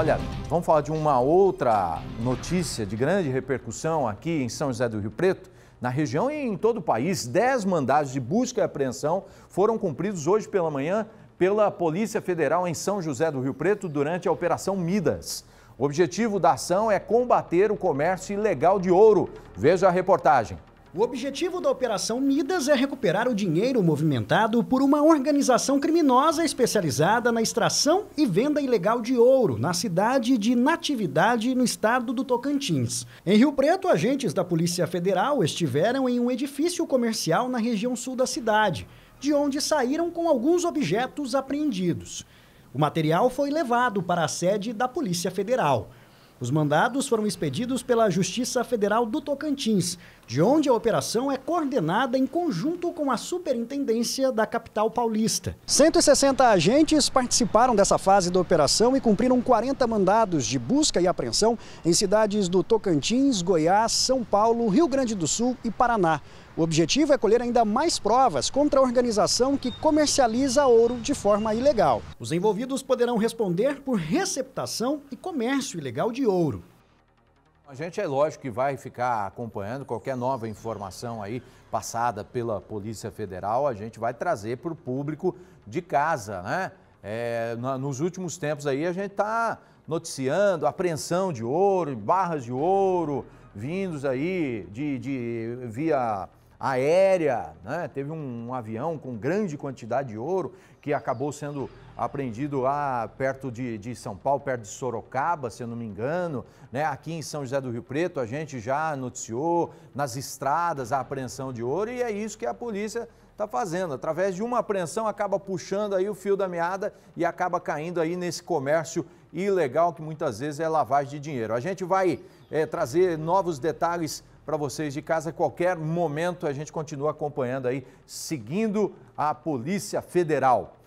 Olha, vamos falar de uma outra notícia de grande repercussão aqui em São José do Rio Preto. Na região e em todo o país, 10 mandados de busca e apreensão foram cumpridos hoje pela manhã pela Polícia Federal em São José do Rio Preto durante a Operação Midas. O objetivo da ação é combater o comércio ilegal de ouro. Veja a reportagem. O objetivo da Operação Midas é recuperar o dinheiro movimentado por uma organização criminosa especializada na extração e venda ilegal de ouro na cidade de Natividade, no estado do Tocantins. Em Rio Preto, agentes da Polícia Federal estiveram em um edifício comercial na região sul da cidade, de onde saíram com alguns objetos apreendidos. O material foi levado para a sede da Polícia Federal. Os mandados foram expedidos pela Justiça Federal do Tocantins, de onde a operação é coordenada em conjunto com a Superintendência da capital paulista. 160 agentes participaram dessa fase da operação e cumpriram 40 mandados de busca e apreensão em cidades do Tocantins, Goiás, São Paulo, Rio Grande do Sul e Paraná. O objetivo é colher ainda mais provas contra a organização que comercializa ouro de forma ilegal. Os envolvidos poderão responder por receptação e comércio ilegal de ouro. A gente é lógico que vai ficar acompanhando qualquer nova informação aí passada pela Polícia Federal, a gente vai trazer para o público de casa, né? É, nos últimos tempos aí a gente está noticiando apreensão de ouro, barras de ouro, vindos aí de, de via aérea, né? teve um, um avião com grande quantidade de ouro que acabou sendo apreendido lá perto de, de, São Paulo, perto de Sorocaba, se eu não me engano, né? aqui em São José do Rio Preto, a gente já noticiou nas estradas a apreensão de ouro e é isso que a polícia está fazendo. Através de uma apreensão acaba puxando aí o fio da meada e acaba caindo aí nesse comércio ilegal que muitas vezes é lavagem de dinheiro. A gente vai é, trazer novos detalhes para vocês de casa. Qualquer momento a gente continua acompanhando aí, seguindo a Polícia Federal.